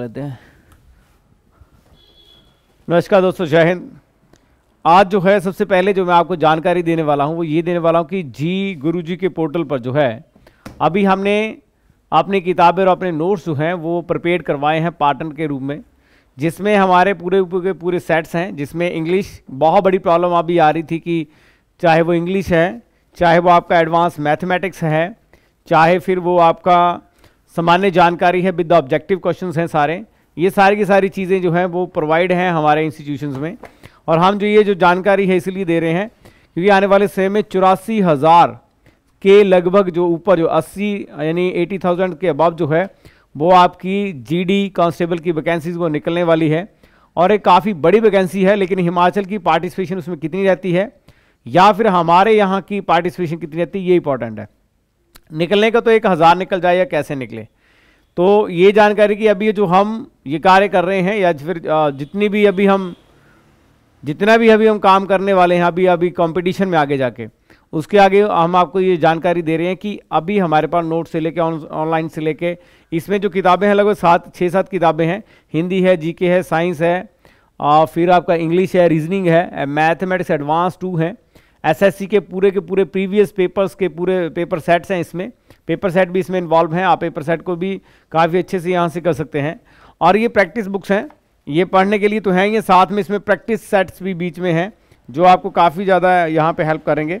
लेते हैं नमस्कार दोस्तों जय हिंद आज जो है सबसे पहले जो मैं आपको जानकारी देने वाला हूं वो ये देने वाला हूं कि जी गुरुजी के पोर्टल पर जो है अभी हमने अपनी किताबें और अपने नोट्स जो हैं वो प्रिपेयर करवाए हैं पार्टन के रूप में जिसमें हमारे पूरे पूरे पूरे सेट्स हैं जिसमें इंग्लिश बहुत बड़ी प्रॉब्लम अभी आ रही थी कि चाहे वो इंग्लिश है चाहे वो आपका एडवांस मैथमेटिक्स है चाहे फिर वो आपका सामान्य जानकारी है विद द ऑब्जेक्टिव क्वेश्चन हैं सारे ये सारी की सारी चीज़ें जो हैं वो प्रोवाइड हैं हमारे इंस्टीट्यूशंस में और हम जो ये जो जानकारी है इसलिए दे रहे हैं क्योंकि आने वाले समय में चौरासी हज़ार के लगभग जो ऊपर जो 80 यानी 80,000 के अबाव जो है वो आपकी जीडी कांस्टेबल की वैकेंसीज वो निकलने वाली है और एक काफ़ी बड़ी वैकेंसी है लेकिन हिमाचल की पार्टिसिपेशन उसमें कितनी रहती है या फिर हमारे यहाँ की पार्टिसिपेशन कितनी रहती है ये इंपॉर्टेंट है निकलने का तो एक हज़ार निकल जाए या कैसे निकले तो ये जानकारी कि अभी जो हम ये कार्य कर रहे हैं या फिर जितनी भी अभी हम जितना भी अभी हम काम करने वाले हैं अभी अभी कंपटीशन में आगे जाके उसके आगे हम आपको ये जानकारी दे रहे हैं कि अभी हमारे पास नोट से लेके ऑनलाइन से लेके इसमें जो किताबें हैं लगभग सात छः सात किताबें हैं हिंदी है जीके है साइंस है और फिर आपका इंग्लिश है रीजनिंग है मैथमेटिक्स एडवांस टू है एसएससी के पूरे के पूरे प्रीवियस पेपर्स के पूरे पेपर सेट्स हैं इसमें पेपर सेट भी इसमें इन्वॉल्व हैं आप पेपर सेट को भी काफ़ी अच्छे से यहाँ से कर सकते हैं और ये प्रैक्टिस बुक्स हैं ये पढ़ने के लिए तो हैं ये साथ में इसमें प्रैक्टिस सेट्स भी बीच में हैं जो आपको काफ़ी ज़्यादा यहाँ पर हेल्प करेंगे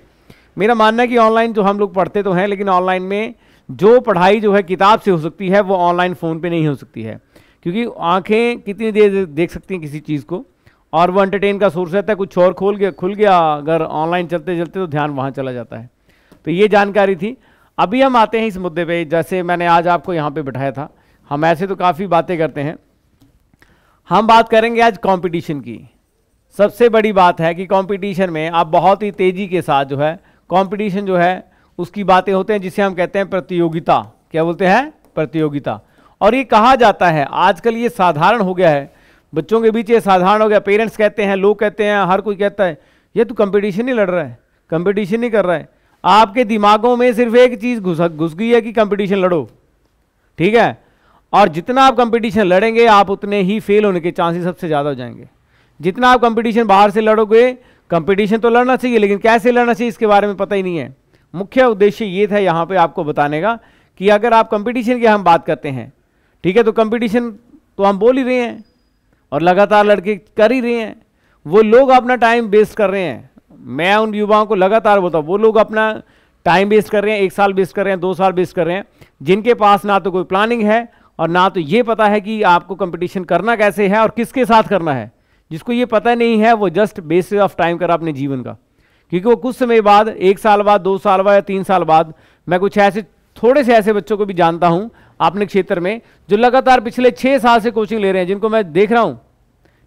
मेरा मानना है कि ऑनलाइन जो हम लोग पढ़ते तो हैं लेकिन ऑनलाइन में जो पढ़ाई जो है किताब से हो सकती है वो ऑनलाइन फ़ोन पर नहीं हो सकती है क्योंकि आँखें कितनी देर देख सकती हैं किसी चीज़ को और वो एंटरटेन का सोर्स रहता है कुछ और खोल गया खुल गया अगर ऑनलाइन चलते चलते तो ध्यान वहाँ चला जाता है तो ये जानकारी थी अभी हम आते हैं इस मुद्दे पे जैसे मैंने आज आपको यहाँ पे बैठाया था हम ऐसे तो काफ़ी बातें करते हैं हम बात करेंगे आज कॉम्पिटिशन की सबसे बड़ी बात है कि कॉम्पिटिशन में आप बहुत ही तेज़ी के साथ जो है कॉम्पिटिशन जो है उसकी बातें होते हैं जिसे हम कहते हैं प्रतियोगिता क्या बोलते हैं प्रतियोगिता और ये कहा जाता है आजकल ये साधारण हो गया है बच्चों के बीच ये साधारण हो गया पेरेंट्स कहते हैं लोग कहते हैं हर कोई कहता है ये तो कंपटीशन ही लड़ रहा है कंपटीशन ही कर रहा है आपके दिमागों में सिर्फ एक चीज़ घुस घुस गई है कि कंपटीशन लड़ो ठीक है और जितना आप कंपटीशन लड़ेंगे आप उतने ही फेल होने के चांसेस सबसे ज़्यादा हो जाएंगे जितना आप कंपटीशन बाहर से लड़ोगे कंपटीशन तो लड़ना चाहिए लेकिन कैसे लड़ना चाहिए इसके बारे में पता ही नहीं है मुख्य उद्देश्य ये था यहाँ पर आपको बताने का कि अगर आप कंपिटिशन की हम बात करते हैं ठीक है तो कंपिटिशन तो हम बोल ही रहे हैं और लगातार लड़के कर ही रहे हैं वो लोग अपना टाइम वेस्ट कर रहे हैं मैं उन युवाओं को लगातार बोलता हूँ वो लोग अपना टाइम वेस्ट कर रहे हैं एक साल वेस्ट कर रहे हैं दो साल वेस्ट कर रहे हैं जिनके पास ना तो कोई प्लानिंग है और ना तो ये पता है कि आपको कंपटीशन करना कैसे है और किसके साथ करना है जिसको ये पता नहीं है वो जस्ट बेसिस ऑफ टाइम करा अपने जीवन का क्योंकि वो कुछ समय बाद एक साल बाद दो साल बाद या तीन साल बाद मैं कुछ ऐसे थोड़े से ऐसे बच्चों को भी जानता हूँ अपने क्षेत्र में जो लगातार पिछले छः साल से कोचिंग ले रहे हैं जिनको मैं देख रहा हूँ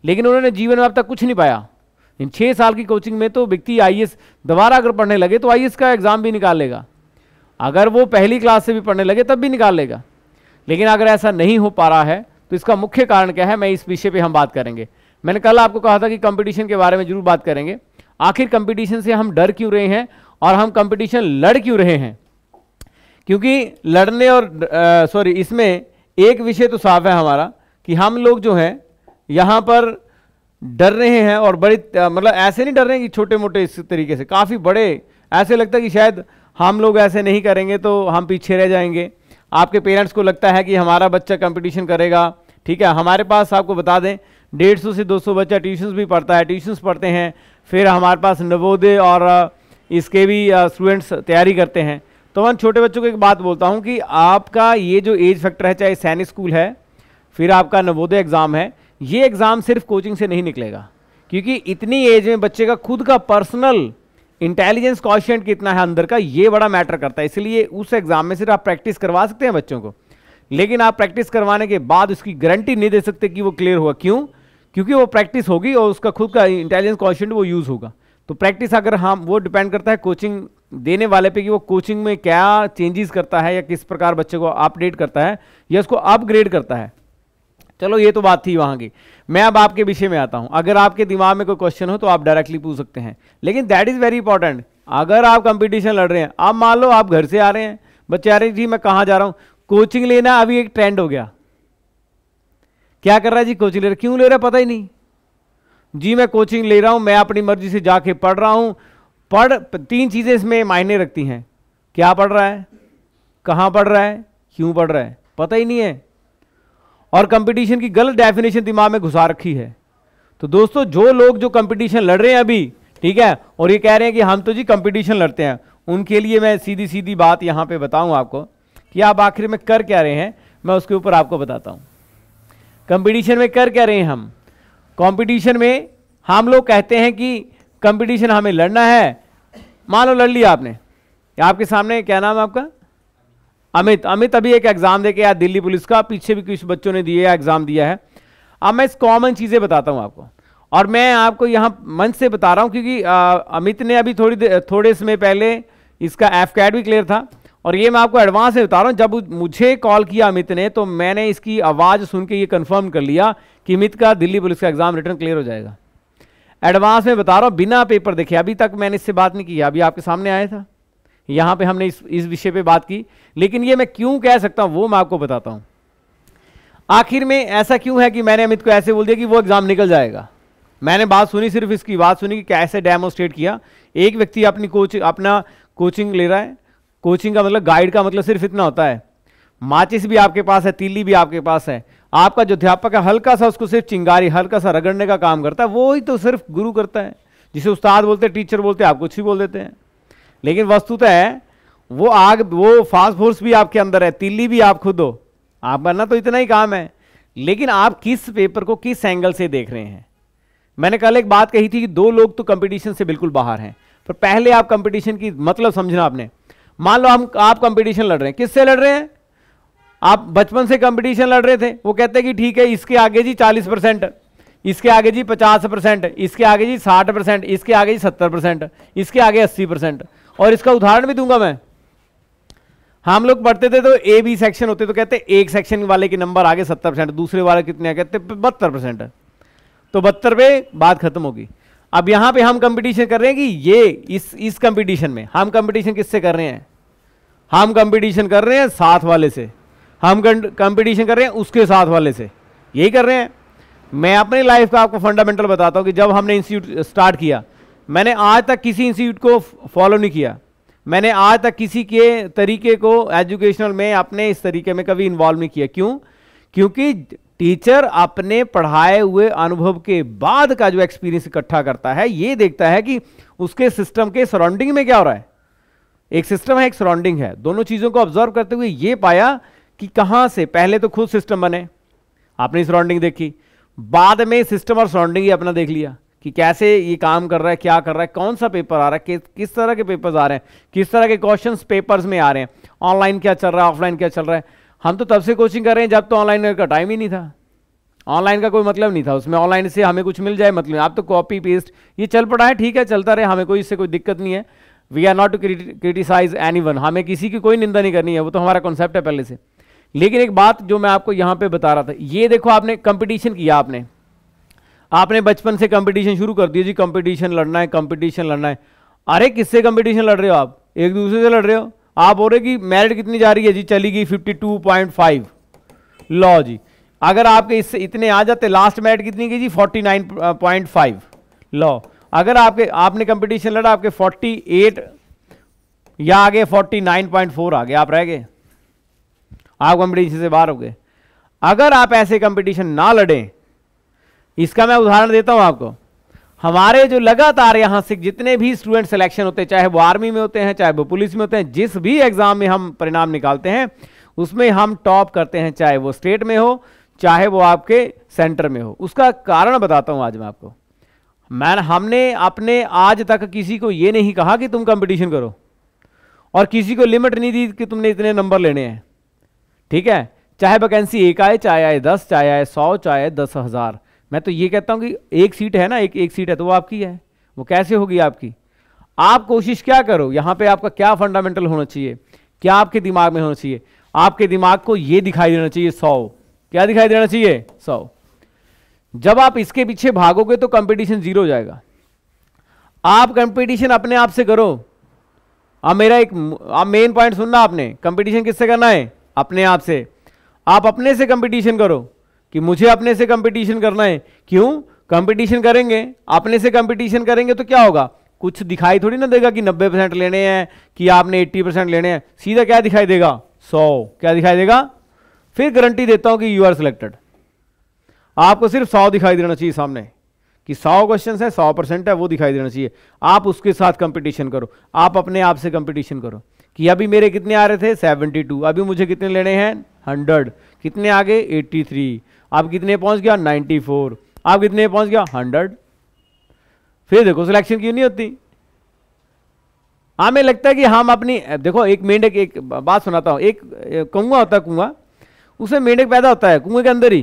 लेकिन उन्होंने जीवन में अब तक कुछ नहीं पाया इन छः साल की कोचिंग में तो व्यक्ति आई दोबारा अगर पढ़ने लगे तो आई का एग्ज़ाम भी निकाल लेगा अगर वो पहली क्लास से भी पढ़ने लगे तब भी निकाल लेगा लेकिन अगर ऐसा नहीं हो पा रहा है तो इसका मुख्य कारण क्या है मैं इस विषय पे हम बात करेंगे मैंने कल आपको कहा था कि कंपटीशन के बारे में जरूर बात करेंगे आखिर कंपटीशन से हम डर क्यों रहे हैं और हम कंपटीशन लड़ क्यों रहे हैं क्योंकि लड़ने और सॉरी इसमें एक विषय तो साफ है हमारा कि हम लोग जो हैं यहाँ पर डर रहे हैं और बड़े मतलब ऐसे नहीं डर रहे हैं कि छोटे मोटे इस तरीके से काफ़ी बड़े ऐसे लगता है कि शायद हम लोग ऐसे नहीं करेंगे तो हम पीछे रह जाएंगे आपके पेरेंट्स को लगता है कि हमारा बच्चा कंपटीशन करेगा ठीक है हमारे पास आपको बता दें डेढ़ सौ से दो सौ बच्चा ट्यूशन्स भी पढ़ता है ट्यूशन्स पढ़ते हैं फिर हमारे पास नवोदय और इसके भी स्टूडेंट्स तैयारी करते हैं तो मैं छोटे बच्चों को एक बात बोलता हूँ कि आपका ये जो एज फैक्टर है चाहे सैनिक स्कूल है फिर आपका नवोदय एग्ज़ाम है ये एग्ज़ाम सिर्फ कोचिंग से नहीं निकलेगा क्योंकि इतनी एज में बच्चे का खुद का पर्सनल इंटेलिजेंस क्वेश्चन कितना है अंदर का ये बड़ा मैटर करता है इसलिए उस एग्ज़ाम में सिर्फ आप प्रैक्टिस करवा सकते हैं बच्चों को लेकिन आप प्रैक्टिस करवाने के बाद उसकी गारंटी नहीं दे सकते कि वो क्लियर हुआ क्यों क्योंकि वो प्रैक्टिस होगी और उसका खुद का इंटेलिजेंस क्वेश्चन वो यूज़ होगा तो प्रैक्टिस अगर हम वो डिपेंड करता है कोचिंग देने वाले पे कि वो कोचिंग में क्या चेंजेस करता है या किस प्रकार बच्चे को अपडेट करता है या उसको अपग्रेड करता है चलो ये तो बात थी वहां की मैं अब आपके विषय में आता हूं अगर आपके दिमाग में कोई क्वेश्चन हो तो आप डायरेक्टली पूछ सकते हैं लेकिन दैट इज़ वेरी इंपॉर्टेंट अगर आप कंपटीशन लड़ रहे हैं आप मान लो आप घर से आ रहे हैं बच्चे आ रहे हैं जी मैं कहां जा रहा हूं कोचिंग लेना अभी एक ट्रेंड हो गया क्या कर रहा है जी कोचिंग ले रहा क्यों ले रहा पता ही नहीं जी मैं कोचिंग ले रहा हूं मैं अपनी मर्जी से जाके पढ़ रहा हूं पढ़ तीन चीज़ें इसमें मायने रखती हैं क्या पढ़ रहा है कहाँ पढ़ रहा है क्यों पढ़ रहा है पता ही नहीं है और कंपटीशन की गलत डेफिनेशन दिमाग में घुसा रखी है तो दोस्तों जो लोग जो कंपटीशन लड़ रहे हैं अभी ठीक है और ये कह रहे हैं कि हम तो जी कंपटीशन लड़ते हैं उनके लिए मैं सीधी सीधी बात यहाँ पे बताऊँ आपको कि आप आखिर में कर क्या रहे हैं मैं उसके ऊपर आपको बताता हूँ कंपटीशन में कर क्या रहे हैं हम कंपटीशन में हम लोग कहते हैं कि कंपटीशन हमें लड़ना है मान लो लड़ लिया आपने आपके सामने क्या नाम है आपका अमित अमित अभी एक एग्ज़ाम दे के आया दिल्ली पुलिस का पीछे भी कुछ बच्चों ने दिए एग्ज़ाम दिया है अब मैं इस कॉमन चीज़ें बताता हूँ आपको और मैं आपको यहाँ मंच से बता रहा हूँ क्योंकि आ, अमित ने अभी थोड़ी थोड़े समय पहले इसका एफ कैट भी क्लियर था और ये मैं आपको एडवांस में बता रहा हूँ जब मुझे कॉल किया अमित ने तो मैंने इसकी आवाज़ सुन के ये कन्फर्म कर लिया कि अमित का दिल्ली पुलिस का एग्ज़ाम रिटर्न क्लियर हो जाएगा एडवांस में बता रहा हूँ बिना पेपर देखे अभी तक मैंने इससे बात नहीं की अभी आपके सामने आया था यहाँ पे हमने इस इस विषय पे बात की लेकिन ये मैं क्यों कह सकता हूँ वो मैं आपको बताता हूँ आखिर में ऐसा क्यों है कि मैंने अमित को ऐसे बोल दिया कि वो एग्ज़ाम निकल जाएगा मैंने बात सुनी सिर्फ इसकी बात सुनी कि कैसे डेमोस्ट्रेट किया एक व्यक्ति अपनी कोच अपना कोचिंग ले रहा है कोचिंग का मतलब गाइड का मतलब सिर्फ इतना होता है माचिस भी आपके पास है तीली भी आपके पास है आपका जो अध्यापक है हल्का सा उसको सिर्फ चिंगारी हल्का सा रगड़ने का काम करता है वो ही तो सिर्फ गुरु करता है जिसे उस्ताद बोलते हैं टीचर बोलते हैं आप कुछ भी बोल देते हैं लेकिन वस्तुतः वो आग वो फास्ट फोर्स भी आपके अंदर है तिल्ली भी आप खुद हो आप बनना तो इतना ही काम है लेकिन आप किस पेपर को किस एंगल से देख रहे हैं मैंने कल एक बात कही थी कि दो लोग तो कंपटीशन से बिल्कुल बाहर हैं पर पहले आप कंपटीशन की मतलब समझना आपने मान लो हम आप कंपटीशन लड़ रहे हैं किससे लड़ रहे हैं आप बचपन से कंपटीशन लड़ रहे थे वो कहते हैं कि ठीक है इसके आगे जी चालीस परसेंट इसके आगे जी पचास परसेंट इसके आगे जी साठ परसेंट इसके आगे जी सत्तर परसेंट इसके आगे अस्सी परसेंट और इसका उदाहरण भी दूंगा मैं हम लोग पढ़ते थे तो ए बी सेक्शन होते तो कहते एक सेक्शन वाले के नंबर आगे सत्तर परसेंट दूसरे वाले कितने कहते बहत्तर परसेंट तो बहत्तर पे बात खत्म होगी अब यहाँ पे हम कंपटीशन कर रहे हैं कि ये इस इस कंपटीशन में हम कंपटीशन किससे कर रहे हैं हम कंपटीशन कर रहे हैं साथ वाले से हम कंपटीशन कर रहे हैं उसके साथ वाले से यही कर रहे हैं मैं अपनी लाइफ का आपको फंडामेंटल बताता हूँ कि जब हमने इंस्टीट्यूट स्टार्ट uh, किया मैंने आज तक किसी इंस्टीट्यूट को फॉलो नहीं किया मैंने आज तक किसी के तरीके को एजुकेशनल में अपने इस तरीके में कभी इन्वॉल्व नहीं किया क्यों क्योंकि टीचर अपने पढ़ाए हुए अनुभव के बाद का जो एक्सपीरियंस इकट्ठा करता है ये देखता है कि उसके सिस्टम के सराउंडिंग में क्या हो रहा है एक सिस्टम है एक सराउंडिंग है दोनों चीज़ों को ऑब्जर्व करते हुए ये पाया कि कहां से पहले तो खुद सिस्टम बने आपने सराउंडिंग देखी बाद में सिस्टम और सराउंडिंग ही अपना देख लिया कि कैसे ये काम कर रहा है क्या कर रहा है कौन सा पेपर आ रहा है कि, किस तरह के पेपर्स आ रहे हैं किस तरह के क्वेश्चन पेपर्स में आ रहे हैं ऑनलाइन क्या चल रहा है ऑफलाइन क्या चल रहा है हम तो तब से कोचिंग कर रहे हैं जब तो ऑनलाइन का टाइम ही नहीं था ऑनलाइन का कोई मतलब नहीं था उसमें ऑनलाइन से हमें कुछ मिल जाए मतलब आप तो कॉपी पेस्ट ये चल पड़ा है ठीक है चलता रहे हमें कोई इससे कोई दिक्कत नहीं है we are not to criticize anyone हमें किसी की कोई निंदा नहीं करनी है वो तो हमारा कॉन्सेप्ट है पहले से लेकिन एक बात जो मैं आपको यहाँ पे बता रहा था ये देखो आपने कंपटीशन किया आपने आपने बचपन से कंपटीशन शुरू कर दिया जी कंपटीशन लड़ना है कंपटीशन लड़ना है अरे किससे कंपटीशन लड़ रहे हो आप एक दूसरे से लड़ रहे हो आप बोल रहे कि मेरिट कितनी जा रही है जी चली गई फाइव लॉ जी अगर आपके इससे इतने आ जाते लास्ट मेरिट कितनी गई जी फोर्टी लॉ अगर आपके आपने कंपटीशन लड़ा आपके 48 या आगे 49.4 आ गए आप रह गए आप कंपटीशन से बाहर हो गए अगर आप ऐसे कंपटीशन ना लड़ें इसका मैं उदाहरण देता हूं आपको हमारे जो लगातार यहाँ से जितने भी स्टूडेंट सिलेक्शन होते हैं चाहे वो आर्मी में होते हैं चाहे वो पुलिस में होते हैं जिस भी एग्ज़ाम में हम परिणाम निकालते हैं उसमें हम टॉप करते हैं चाहे वो स्टेट में हो चाहे वो आपके सेंटर में हो उसका कारण बताता हूँ आज मैं आपको मैं हमने अपने आज तक किसी को ये नहीं कहा कि तुम कंपटीशन करो और किसी को लिमिट नहीं दी कि तुमने इतने नंबर लेने हैं ठीक है चाहे वैकेंसी एक आए चाहे आए दस चाहे आए सौ चाहे दस हज़ार मैं तो ये कहता हूँ कि एक सीट है ना एक एक सीट है तो वो आपकी है वो कैसे होगी आपकी आप कोशिश क्या करो यहाँ पे आपका क्या फंडामेंटल होना चाहिए क्या आपके दिमाग में होना चाहिए आपके दिमाग को ये दिखाई देना चाहिए सौ क्या दिखाई देना चाहिए सौ जब आप इसके पीछे भागोगे तो कंपटीशन जीरो हो जाएगा आप कंपटीशन अपने आप से करो अब मेरा एक मेन पॉइंट सुनना आपने कंपटीशन किससे करना है अपने आप से आप अपने से कंपटीशन करो कि मुझे अपने से कंपटीशन करना है क्यों कंपटीशन करेंगे अपने से कंपटीशन करेंगे तो क्या होगा कुछ दिखाई थोड़ी ना देगा कि 90 परसेंट लेने हैं कि आपने 80 परसेंट लेने हैं सीधा क्या दिखाई देगा 100 क्या दिखाई देगा फिर गारंटी देता हूं कि यू आर सिलेक्टेड आपको सिर्फ 100 दिखाई देना चाहिए सामने कि 100 क्वेश्चन है 100 परसेंट है वो दिखाई देना चाहिए आप उसके साथ कंपटीशन करो आप अपने आप से कंपटीशन करो कि अभी मेरे कितने आ रहे थे 72 अभी मुझे कितने लेने हैं 100 कितने आगे 83 आप कितने पहुंच गया 94 आप कितने पहुंच गया 100 फिर देखो सिलेक्शन क्यों नहीं होती हमें लगता है कि हम अपनी देखो एक मेंढक एक बात सुनाता हूँ एक कुआ होता है कुआ उसे मेंढक पैदा होता है कुएं के अंदर ही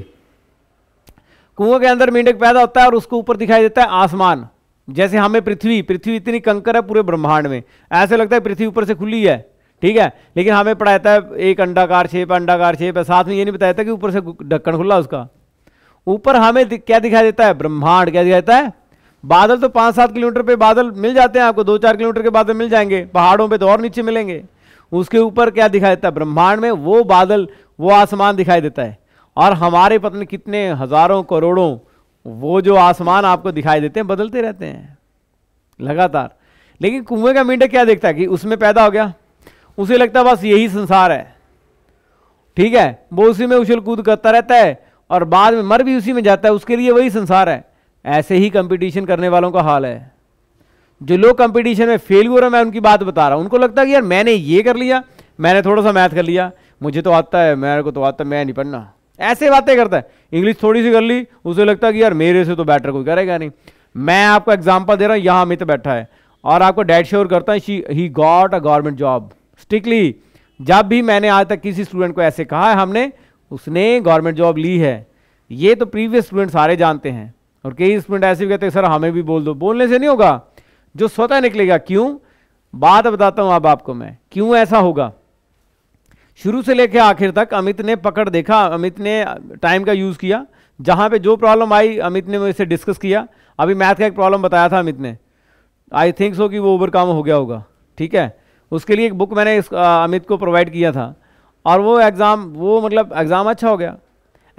कुएं के अंदर मेंढक पैदा होता है और उसको ऊपर दिखाई देता है आसमान जैसे हमें पृथ्वी पृथ्वी इतनी कंकर है पूरे ब्रह्मांड में ऐसे लगता है पृथ्वी ऊपर से खुली है ठीक है लेकिन हमें पढ़ाता है एक अंडाकार शेप अंडाकार शेप है साथ में ये नहीं बताया था कि ऊपर से ढक्कन खुला उसका ऊपर हमें दि, क्या दिखाई देता है ब्रह्मांड क्या दिखाई देता है बादल तो पाँच सात किलोमीटर पे बादल मिल जाते हैं आपको दो चार किलोमीटर के बादल मिल जाएंगे पहाड़ों पे तो और नीचे मिलेंगे उसके ऊपर क्या दिखाई देता है ब्रह्मांड में वो बादल वो आसमान दिखाई देता है और हमारे पत्नी कितने हज़ारों करोड़ों वो जो आसमान आपको दिखाई देते हैं बदलते रहते हैं लगातार लेकिन कुएं का मेंढक क्या देखता है कि उसमें पैदा हो गया उसे लगता है बस यही संसार है ठीक है वो उसी में उछल कूद करता रहता है और बाद में मर भी उसी में जाता है उसके लिए वही संसार है ऐसे ही कंपटीशन करने वालों का हाल है जो लोग कंपटीशन में फेल हो रहे मैं उनकी बात बता रहा हूं उनको लगता है कि यार मैंने ये कर लिया मैंने थोड़ा सा मैथ कर लिया मुझे तो आता है मेरे को तो आता है मैं नहीं पढ़ना ऐसे बातें करता है इंग्लिश थोड़ी सी कर ली उसे लगता है कि यार मेरे से तो बेटर कोई करेगा नहीं मैं आपको एग्जाम्पल दे रहा हूँ यहाँ अमित बैठा है और आपको डेड श्योर करता है she he got a government job strictly जब भी मैंने आज तक किसी स्टूडेंट को ऐसे कहा है हमने उसने गवर्नमेंट जॉब ली है ये तो प्रीवियस स्टूडेंट सारे जानते हैं और कई स्टूडेंट ऐसे भी कहते हैं सर हमें भी बोल दो बोलने से नहीं होगा जो स्वतः निकलेगा क्यों बात बताता हूँ अब आपको मैं क्यों ऐसा होगा शुरू से लेकर आखिर तक अमित ने पकड़ देखा अमित ने टाइम का यूज़ किया जहाँ पे जो प्रॉब्लम आई अमित ने इसे डिस्कस किया अभी मैथ का एक प्रॉब्लम बताया था अमित ने आई थिंक सो कि वो ओवरकम हो गया होगा ठीक है उसके लिए एक बुक मैंने इस आ, अमित को प्रोवाइड किया था और वो एग्ज़ाम वो मतलब एग्ज़ाम अच्छा हो गया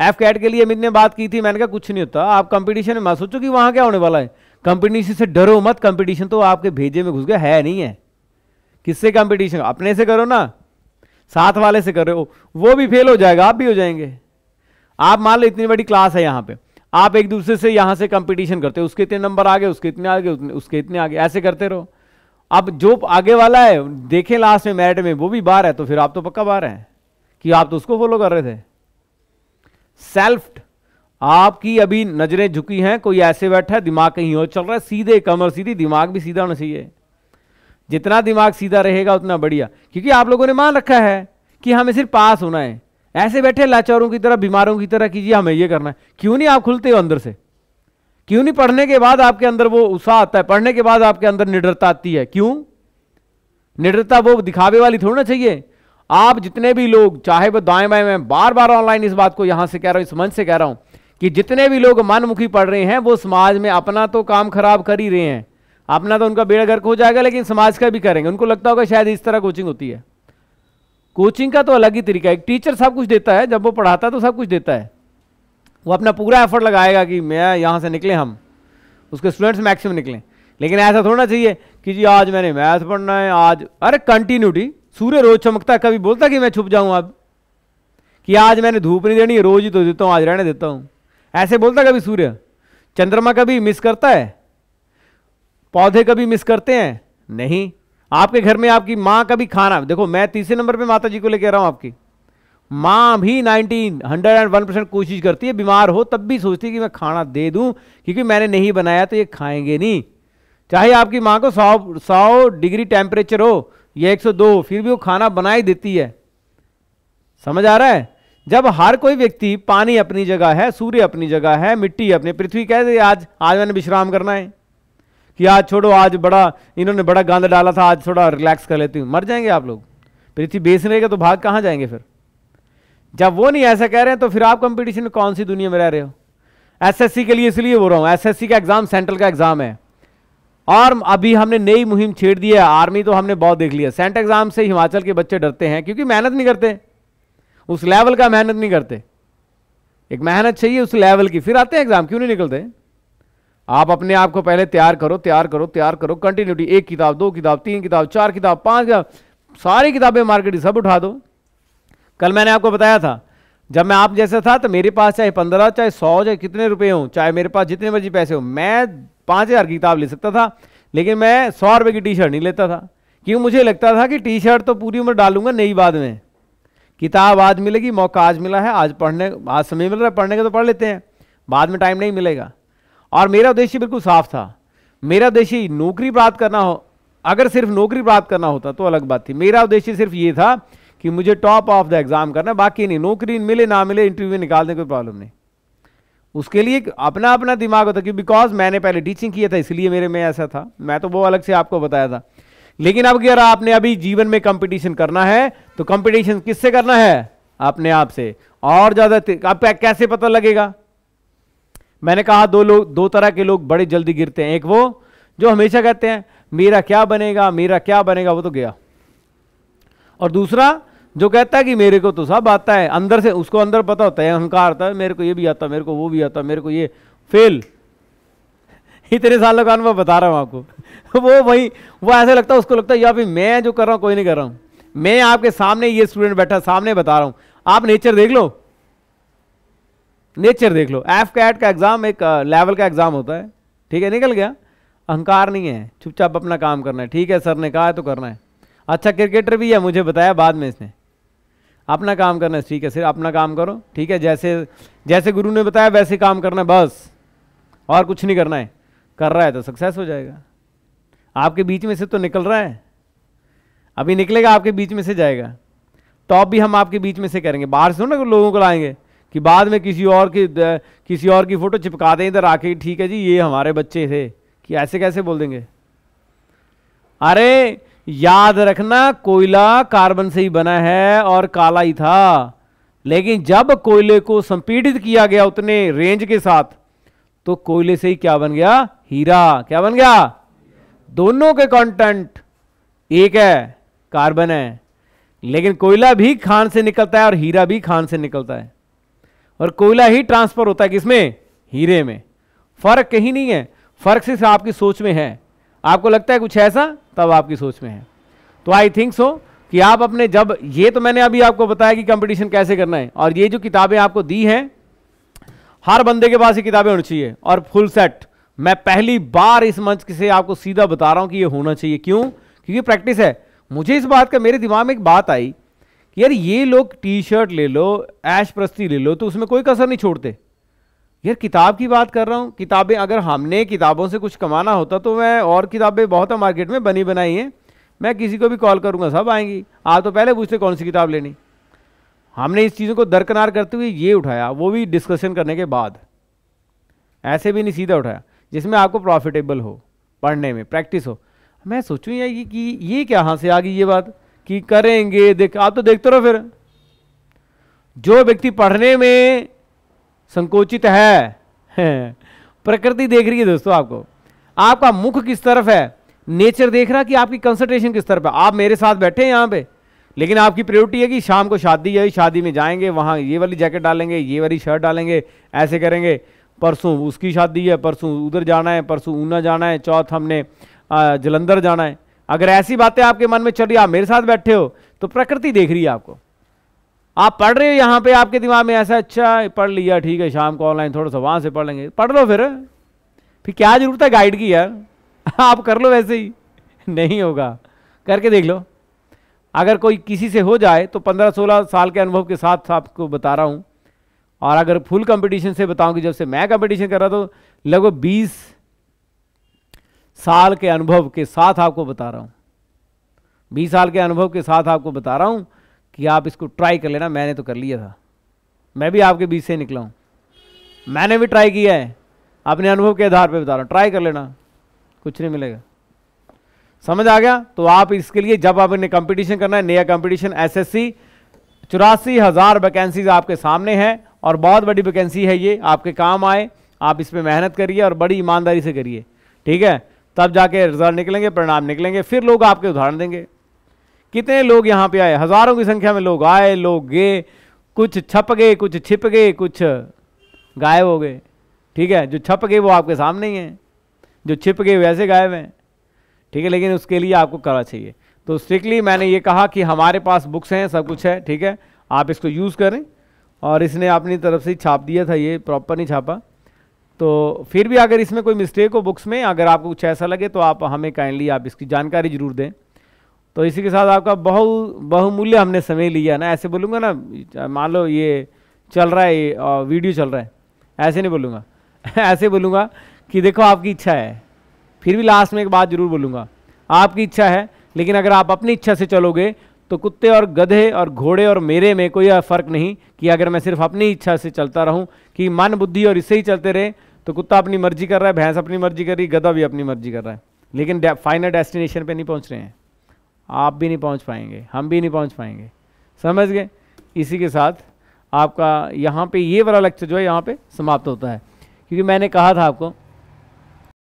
एफ कैट के लिए अमित ने बात की थी मैंने कहा कुछ नहीं होता आप कंपटीशन में मत सोचो कि वहाँ क्या होने वाला है कंपटीशन से डरो मत कंपटीशन तो आपके भेजे में घुस गया है नहीं है किससे कंपटीशन अपने से करो ना साथ वाले से कर रहे हो वो भी फेल हो जाएगा आप भी हो जाएंगे आप मान लो इतनी बड़ी क्लास है यहाँ पे आप एक दूसरे से यहाँ से कंपटीशन करते हो उसके इतने नंबर आ गए उसके इतने आगे उसके इतने आगे ऐसे करते रहो अब जो आगे वाला है देखें लास्ट में मैरिट में वो भी बाहर है तो फिर आप तो पक्का बाहर हैं कि आप तो उसको फॉलो कर रहे थे सेल्फ आपकी अभी नजरें झुकी हैं कोई ऐसे बैठा है दिमाग कहीं और चल रहा है सीधे कमर सीधी दिमाग भी सीधा होना चाहिए जितना दिमाग सीधा रहेगा उतना बढ़िया क्योंकि आप लोगों ने मान रखा है कि हमें सिर्फ पास होना है ऐसे बैठे लाचारों की तरह बीमारों की तरह कीजिए हमें ये करना है क्यों नहीं आप खुलते हो अंदर से क्यों नहीं पढ़ने के बाद आपके अंदर वो उत्साह आता है पढ़ने के बाद आपके अंदर निडरता आती है क्यों निडरता वो दिखावे वाली थोड़ी ना चाहिए आप जितने भी लोग चाहे वो दाएं बाएं मैं बार बार ऑनलाइन इस बात को यहां से कह रहा हूं इस मंच से कह रहा हूं कि जितने भी लोग मनमुखी पढ़ रहे हैं वो समाज में अपना तो काम खराब कर ही रहे हैं अपना तो उनका बेड़ा गर्क हो जाएगा लेकिन समाज का भी करेंगे उनको लगता होगा शायद इस तरह कोचिंग होती है कोचिंग का तो अलग ही तरीका है एक टीचर सब कुछ देता है जब वो पढ़ाता है तो सब कुछ देता है वो अपना पूरा एफर्ट लगाएगा कि मैं यहाँ से निकले हम उसके स्टूडेंट्स मैक्सिमम निकलें लेकिन ऐसा थोड़ा चाहिए कि जी आज मैंने मैथ पढ़ना है आज अरे कंटिन्यूटी सूर्य रोज चमकता है कभी बोलता कि मैं छुप जाऊँ अब कि आज मैंने धूप नहीं देनी रोज ही तो देता हूँ आज रहने देता हूँ ऐसे बोलता कभी सूर्य चंद्रमा कभी मिस करता है पौधे कभी मिस करते हैं नहीं आपके घर में आपकी माँ का भी खाना देखो मैं तीसरे नंबर पे माता जी को लेकर रहा हूँ आपकी माँ भी nineteen hundred and one percent कोशिश करती है बीमार हो तब भी सोचती है कि मैं खाना दे दूँ क्योंकि मैंने नहीं बनाया तो ये खाएंगे नहीं चाहे आपकी माँ को सौ सौ डिग्री टेम्परेचर हो या 102 फिर भी वो खाना बना ही देती है समझ आ रहा है जब हर कोई व्यक्ति पानी अपनी जगह है सूर्य अपनी जगह है मिट्टी अपनी पृथ्वी कह दे आज आज मैंने विश्राम करना है कि आज छोड़ो आज बड़ा इन्होंने बड़ा गंद डाला था आज थोड़ा रिलैक्स कर लेती हूँ मर जाएंगे आप लोग पृथ्वी बेस रहेगा तो भाग कहाँ जाएंगे फिर जब वो नहीं ऐसा कह रहे हैं तो फिर आप कंपटीशन में कौन सी दुनिया में रह रहे हो एसएससी के लिए इसलिए बोल रहा हूँ एसएससी का एग्ज़ाम सेंट्रल का एग्ज़ाम है और अभी हमने नई मुहिम छेड़ दी है आर्मी तो हमने बहुत देख लिया सेंट एग्ज़ाम से हिमाचल के बच्चे डरते हैं क्योंकि मेहनत नहीं करते उस लेवल का मेहनत नहीं करते एक मेहनत चाहिए उस लेवल की फिर आते हैं एग्ज़ाम क्यों नहीं निकलते आप अपने आप को पहले तैयार करो तैयार करो तैयार करो कंटिन्यूटी एक किताब दो किताब तीन किताब चार किताब पांच किताब सारी किताबें मार्केट सब उठा दो कल मैंने आपको बताया था जब मैं आप जैसा था तो मेरे पास चाहे पंद्रह चाहे सौ चाहे कितने रुपए हों चाहे मेरे पास जितने मर्जी पैसे हों मैं पाँच हज़ार की किताब ले सकता था लेकिन मैं सौ रुपये की टी शर्ट नहीं लेता था क्यों मुझे लगता था कि टी शर्ट तो पूरी उम्र डालूंगा नई बाद में किताब आज मिलेगी मौका आज मिला है आज पढ़ने आज समय मिल रहा है पढ़ने का तो पढ़ लेते हैं बाद में टाइम नहीं मिलेगा और मेरा उद्देश्य बिल्कुल साफ था मेरा उद्देश्य नौकरी प्राप्त करना हो अगर सिर्फ नौकरी प्राप्त करना होता तो अलग बात थी मेरा उद्देश्य सिर्फ ये था कि मुझे टॉप ऑफ द एग्ज़ाम करना बाकी नहीं नौकरी मिले ना मिले इंटरव्यू निकालने कोई प्रॉब्लम नहीं उसके लिए अपना अपना दिमाग होता क्योंकि बिकॉज मैंने पहले टीचिंग किया था इसलिए मेरे में ऐसा था मैं तो वो अलग से आपको बताया था लेकिन अब अगर आपने अभी जीवन में कंपटीशन करना है तो कंपटीशन किससे करना है अपने आप से और ज़्यादा आप कैसे पता लगेगा मैंने कहा दो लोग दो तरह के लोग बड़े जल्दी गिरते हैं एक वो जो हमेशा कहते हैं मेरा क्या बनेगा मेरा क्या बनेगा वो तो गया और दूसरा जो कहता है कि मेरे को तो सब आता है अंदर से उसको अंदर पता होता है अहंकार आता है मेरे को ये भी आता मेरे को वो भी आता मेरे को ये फेल इतने सालों का अनुभव बता रहा हूँ आपको वो वही वो ऐसा लगता है उसको लगता है या फिर मैं जो कर रहा हूँ कोई नहीं कर रहा हूँ मैं आपके सामने ये स्टूडेंट बैठा सामने बता रहा हूँ आप नेचर देख लो नेचर देख लो एफ कैट का एग्ज़ाम एक लेवल का एग्ज़ाम होता है ठीक है निकल गया अहंकार नहीं है चुपचाप अपना काम करना है ठीक है सर ने कहा है तो करना है अच्छा क्रिकेटर भी है मुझे बताया बाद में इसने अपना काम करना है ठीक है सिर्फ अपना काम करो ठीक है जैसे जैसे गुरु ने बताया वैसे काम करना है बस और कुछ नहीं करना है कर रहा है तो सक्सेस हो जाएगा आपके बीच में से तो निकल रहा है अभी निकलेगा आपके बीच में से जाएगा टॉप भी हम आपके बीच में से करेंगे बाहर से ना लोगों को लाएंगे कि बाद में किसी और की किसी और की फ़ोटो चिपका दें इधर आके ठीक है जी ये हमारे बच्चे थे कि ऐसे कैसे बोल देंगे अरे याद रखना कोयला कार्बन से ही बना है और काला ही था लेकिन जब कोयले को संपीड़ित किया गया उतने रेंज के साथ तो कोयले से ही क्या बन गया हीरा क्या बन गया दोनों के कंटेंट एक है कार्बन है लेकिन कोयला भी खान से निकलता है और हीरा भी खान से निकलता है और कोयला ही ट्रांसफर होता है किसमें हीरे में फर्क कहीं नहीं है फर्क सिर्फ आपकी सोच में है आपको लगता है कुछ ऐसा तब आपकी सोच में है तो आई थिंक सो कि आप अपने जब ये तो मैंने अभी आपको बताया कि कंपटीशन कैसे करना है और ये जो किताबें आपको दी हैं हर बंदे के पास ये किताबें होनी चाहिए और फुल सेट मैं पहली बार इस मंच से आपको सीधा बता रहा हूं कि ये होना चाहिए क्यों क्योंकि प्रैक्टिस है मुझे इस बात का मेरे दिमाग में एक बात आई कि यार ये लोग टी शर्ट ले लो ऐश प्रस्ती ले लो तो उसमें कोई कसर नहीं छोड़ते यार किताब की बात कर रहा हूँ किताबें अगर हमने किताबों से कुछ कमाना होता तो मैं और किताबें बहुत मार्केट में बनी बनाई हैं मैं किसी को भी कॉल करूँगा सब आएंगी आप तो पहले पूछते कौन सी किताब लेनी हमने इस चीज़ों को दरकनार करते हुए ये उठाया वो भी डिस्कशन करने के बाद ऐसे भी नहीं सीधा उठाया जिसमें आपको प्रॉफिटेबल हो पढ़ने में प्रैक्टिस हो मैं सोचूँ यार कि ये क्या हाँ से आ गई ये बात कि करेंगे देख आप तो देखते रहो फिर जो व्यक्ति पढ़ने में संकोचित है, है। प्रकृति देख रही है दोस्तों आपको आपका मुख किस तरफ है नेचर देख रहा कि आपकी कंसंट्रेशन किस तरफ है आप मेरे साथ बैठे हैं यहाँ पे लेकिन आपकी प्रियोरिटी है कि शाम को शादी है शादी में जाएंगे वहां ये वाली जैकेट डालेंगे ये वाली शर्ट डालेंगे ऐसे करेंगे परसों उसकी शादी है परसों उधर जाना है परसों ऊना जाना है चौथ हमने जलंधर जाना है अगर ऐसी बातें आपके मन में चल रही आप मेरे साथ बैठे हो तो प्रकृति देख रही है आपको आप पढ़ रहे हो यहाँ पे आपके दिमाग में ऐसा अच्छा पढ़ लिया ठीक है शाम को ऑनलाइन थोड़ा सा वहाँ से पढ़ लेंगे पढ़ लो फिर फिर क्या जरूरत है गाइड की यार आप कर लो वैसे ही नहीं होगा करके देख लो अगर कोई किसी से हो जाए तो पंद्रह सोलह साल के अनुभव के साथ आपको बता रहा हूँ और अगर फुल कंपटीशन से बताऊं कि जब से मैं कंपटीशन कर रहा था तो लगभग बीस साल के अनुभव के साथ आपको बता रहा हूं बीस साल के अनुभव के साथ आपको बता रहा हूं कि आप इसको ट्राई कर लेना मैंने तो कर लिया था मैं भी आपके बीच से निकला हूं मैंने भी ट्राई किया है अपने अनुभव के आधार पर बता रहा हूँ ट्राई कर लेना कुछ नहीं मिलेगा समझ आ गया तो आप इसके लिए जब आपने कंपटीशन करना है नया कंपटीशन एसएससी चौरासी हज़ार वैकेंसीज आपके सामने हैं और बहुत बड़ी वैकेंसी है ये आपके काम आए आप इस पर मेहनत करिए और बड़ी ईमानदारी से करिए ठीक है तब जाके रिजल्ट निकलेंगे परिणाम निकलेंगे फिर लोग आपके उदाहरण देंगे कितने लोग यहाँ पे आए हज़ारों की संख्या में लोग आए लोग गए कुछ छप गए कुछ छिप गए कुछ गायब हो गए ठीक है जो छप गए वो आपके सामने ही हैं जो छिप गए वैसे गायब हैं ठीक है लेकिन उसके लिए आपको करना चाहिए तो स्ट्रिक्टली मैंने ये कहा कि हमारे पास बुक्स हैं सब कुछ है ठीक है आप इसको यूज़ करें और इसने अपनी तरफ से छाप दिया था ये प्रॉपर नहीं छापा तो फिर भी अगर इसमें कोई मिस्टेक हो बुक्स में अगर आपको कुछ ऐसा लगे तो आप हमें काइंडली आप इसकी जानकारी जरूर दें तो इसी के साथ आपका बहु बहुमूल्य हमने समय लिया ना ऐसे बोलूँगा ना मान लो ये चल रहा है वीडियो चल रहा है ऐसे नहीं बोलूँगा ऐसे बोलूँगा कि देखो आपकी इच्छा है फिर भी लास्ट में एक बात ज़रूर बोलूँगा आपकी इच्छा है लेकिन अगर आप अपनी इच्छा से चलोगे तो कुत्ते और गधे और घोड़े और मेरे में कोई फ़र्क नहीं कि अगर मैं सिर्फ अपनी इच्छा से चलता रहूं कि मन बुद्धि और इससे ही चलते रहे तो कुत्ता अपनी मर्जी कर रहा है भैंस अपनी मर्जी कर रही गधा भी अपनी मर्जी कर रहा है लेकिन फाइनल डेस्टिनेशन पे नहीं पहुंच रहे हैं आप भी नहीं पहुंच पाएंगे हम भी नहीं पहुंच पाएंगे समझ गए इसी के साथ आपका यहाँ पे ये वाला लेक्चर जो है यहाँ पे समाप्त होता है क्योंकि मैंने कहा था आपको